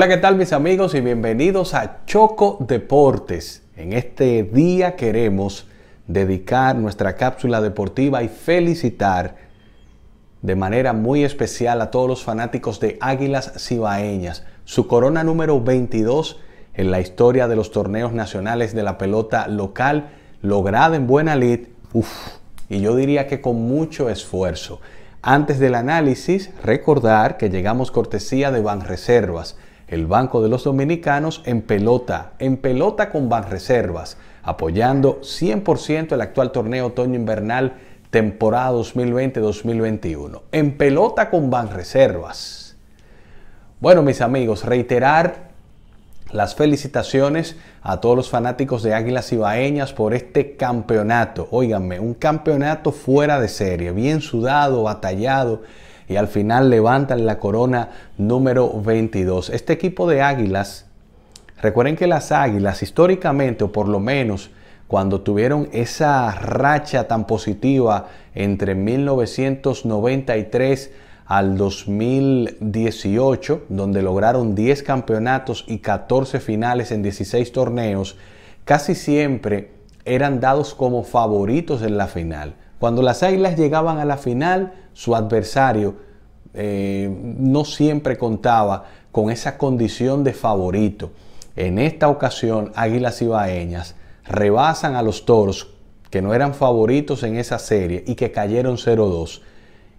Hola, ¿qué tal mis amigos y bienvenidos a Choco Deportes? En este día queremos dedicar nuestra cápsula deportiva y felicitar de manera muy especial a todos los fanáticos de Águilas Cibaeñas, su corona número 22 en la historia de los torneos nacionales de la pelota local, lograda en buena lid, y yo diría que con mucho esfuerzo. Antes del análisis, recordar que llegamos cortesía de Banreservas, Reservas el Banco de los Dominicanos en pelota, en pelota con Banreservas, apoyando 100% el actual torneo otoño-invernal temporada 2020-2021. En pelota con Banreservas. Bueno, mis amigos, reiterar las felicitaciones a todos los fanáticos de Águilas Ibaeñas por este campeonato. Óiganme, un campeonato fuera de serie, bien sudado, batallado y al final levantan la corona número 22. Este equipo de águilas, recuerden que las águilas históricamente, o por lo menos cuando tuvieron esa racha tan positiva entre 1993 al 2018, donde lograron 10 campeonatos y 14 finales en 16 torneos, casi siempre eran dados como favoritos en la final. Cuando las Águilas llegaban a la final, su adversario eh, no siempre contaba con esa condición de favorito. En esta ocasión, Águilas Ibaeñas rebasan a los toros que no eran favoritos en esa serie y que cayeron 0-2.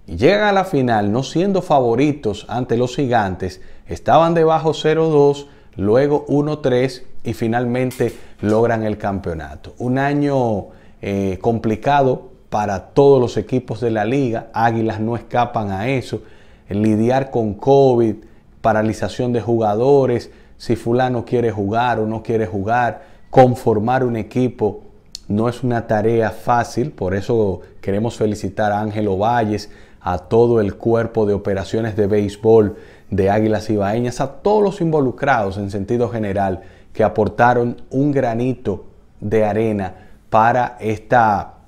llegan a la final no siendo favoritos ante los gigantes, estaban debajo 0-2, luego 1-3 y finalmente logran el campeonato. Un año eh, complicado para todos los equipos de la liga. Águilas no escapan a eso. lidiar con COVID, paralización de jugadores, si fulano quiere jugar o no quiere jugar, conformar un equipo no es una tarea fácil, por eso queremos felicitar a Ángelo Valles, a todo el cuerpo de operaciones de béisbol de Águilas Ibaeñas, a todos los involucrados en sentido general que aportaron un granito de arena para esta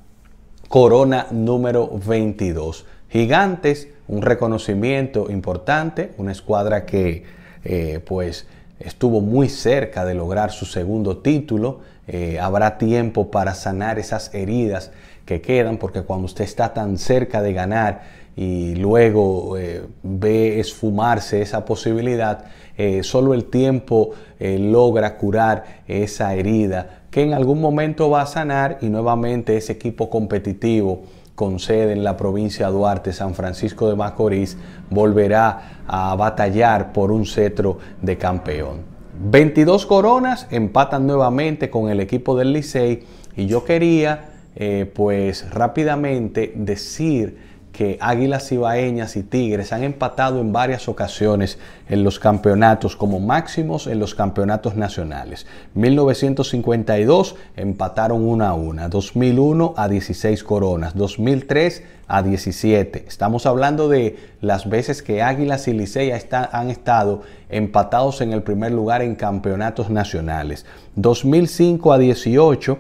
corona número 22. Gigantes, un reconocimiento importante, una escuadra que eh, pues estuvo muy cerca de lograr su segundo título. Eh, habrá tiempo para sanar esas heridas que quedan, porque cuando usted está tan cerca de ganar y luego eh, ve esfumarse esa posibilidad, eh, solo el tiempo eh, logra curar esa herida que en algún momento va a sanar y nuevamente ese equipo competitivo con sede en la provincia de Duarte, San Francisco de Macorís, volverá a batallar por un cetro de campeón. 22 coronas empatan nuevamente con el equipo del Licey y yo quería eh, pues rápidamente decir que Águilas Ibaeñas y Tigres han empatado en varias ocasiones en los campeonatos como máximos en los campeonatos nacionales. 1952 empataron 1 a 1, 2001 a 16 coronas, 2003 a 17. Estamos hablando de las veces que Águilas y Licey han estado empatados en el primer lugar en campeonatos nacionales. 2005 a 18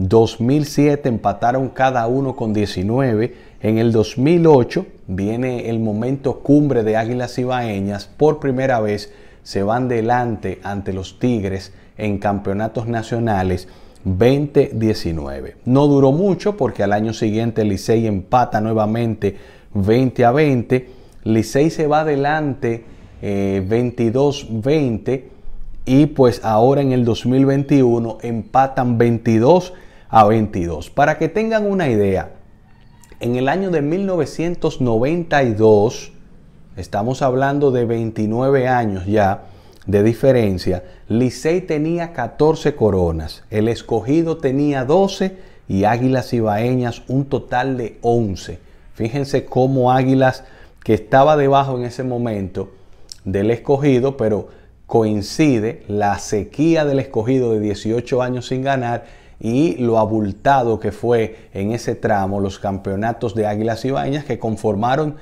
2007 empataron cada uno con 19. En el 2008 viene el momento cumbre de Águilas Ibaeñas. Por primera vez se van delante ante los Tigres en campeonatos nacionales 20-19. No duró mucho porque al año siguiente Licey empata nuevamente 20 a 20. Licey se va adelante 22-20 eh, y pues ahora en el 2021 empatan 22 20 a 22. Para que tengan una idea, en el año de 1992, estamos hablando de 29 años ya de diferencia, Licey tenía 14 coronas, el escogido tenía 12 y Águilas y Ibaeñas un total de 11. Fíjense cómo Águilas, que estaba debajo en ese momento del escogido, pero coincide la sequía del escogido de 18 años sin ganar y lo abultado que fue en ese tramo los campeonatos de Águilas y Bañas que conformaron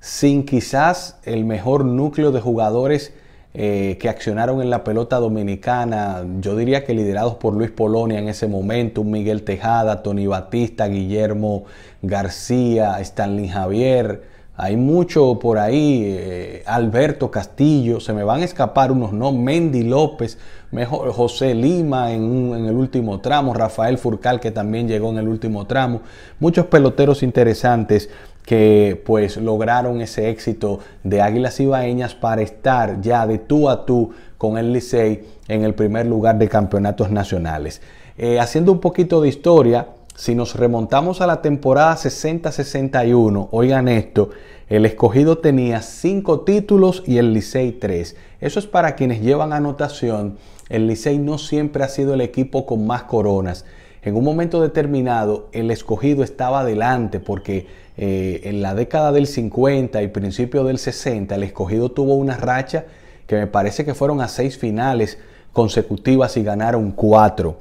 sin quizás el mejor núcleo de jugadores eh, que accionaron en la pelota dominicana, yo diría que liderados por Luis Polonia en ese momento, Miguel Tejada, Tony Batista, Guillermo García, Stanley Javier, hay mucho por ahí, eh, Alberto Castillo, se me van a escapar unos, ¿no? Mendy López, mejor, José Lima en, el último tramo, Rafael Furcal que también llegó en el último tramo. Muchos peloteros interesantes que pues lograron ese éxito de Águilas Ibaeñas para estar ya de tú a tú con el Licey en el primer lugar de campeonatos nacionales. Eh, haciendo un poquito de historia, si nos remontamos a la temporada 60-61, oigan esto, el escogido tenía cinco títulos y el Licey 3. Eso es para quienes llevan anotación, el Licey no siempre ha sido el equipo con más coronas. En un momento determinado, el escogido estaba adelante porque eh, en la década del 50 y principio del 60, el escogido tuvo una racha que me parece que fueron a seis finales consecutivas y ganaron cuatro.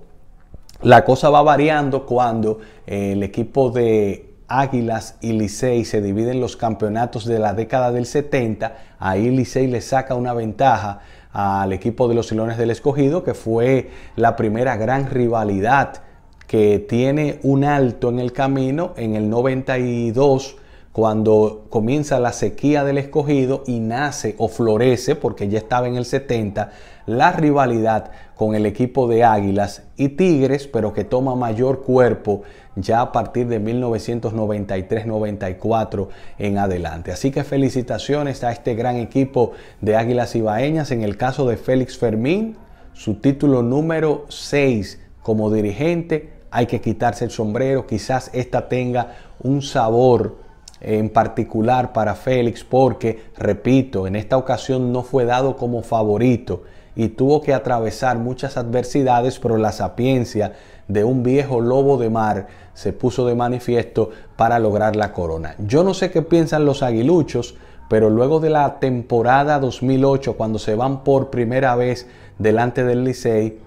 La cosa va variando cuando eh, el equipo de Águilas y Licey se dividen los campeonatos de la década del 70. Ahí Licey le saca una ventaja al equipo de los Silones del Escogido, que fue la primera gran rivalidad que tiene un alto en el camino en el 92 cuando comienza la sequía del escogido y nace o florece, porque ya estaba en el 70, la rivalidad con el equipo de Águilas y Tigres, pero que toma mayor cuerpo ya a partir de 1993-94 en adelante. Así que felicitaciones a este gran equipo de Águilas y Ibaeñas, en el caso de Félix Fermín, su título número 6 como dirigente. Hay que quitarse el sombrero, quizás esta tenga un sabor en particular para Félix porque, repito, en esta ocasión no fue dado como favorito y tuvo que atravesar muchas adversidades, pero la sapiencia de un viejo lobo de mar se puso de manifiesto para lograr la corona. Yo no sé qué piensan los aguiluchos, pero luego de la temporada 2008, cuando se van por primera vez delante del Licey,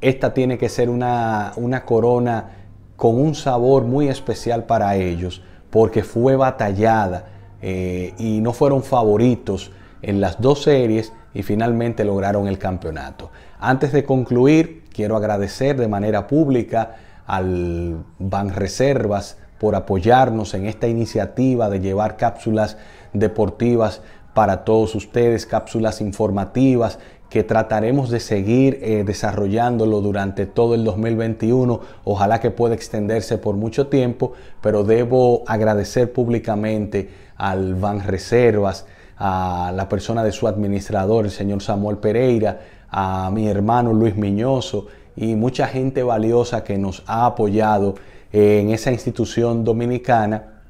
esta tiene que ser una, una corona con un sabor muy especial para ellos porque fue batallada eh, y no fueron favoritos en las dos series y finalmente lograron el campeonato. Antes de concluir, quiero agradecer de manera pública al Banreservas por apoyarnos en esta iniciativa de llevar cápsulas deportivas para todos ustedes, cápsulas informativas que trataremos de seguir eh, desarrollándolo durante todo el 2021. Ojalá que pueda extenderse por mucho tiempo, pero debo agradecer públicamente al Van Reservas, a la persona de su administrador, el señor Samuel Pereira, a mi hermano Luis Miñoso y mucha gente valiosa que nos ha apoyado en esa institución dominicana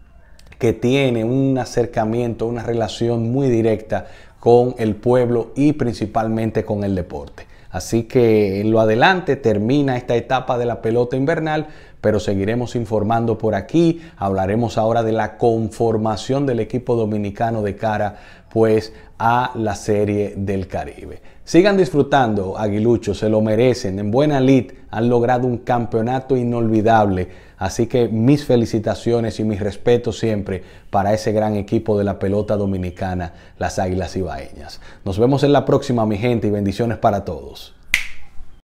que tiene un acercamiento, una relación muy directa con el pueblo y principalmente con el deporte. Así que en lo adelante termina esta etapa de la pelota invernal, pero seguiremos informando por aquí. Hablaremos ahora de la conformación del equipo dominicano de cara pues a la serie del Caribe. Sigan disfrutando, Aguilucho, se lo merecen. En buena lid han logrado un campeonato inolvidable. Así que mis felicitaciones y mis respetos siempre para ese gran equipo de la pelota dominicana, las Águilas Ibaeñas. Nos vemos en la próxima, mi gente, y bendiciones para todos.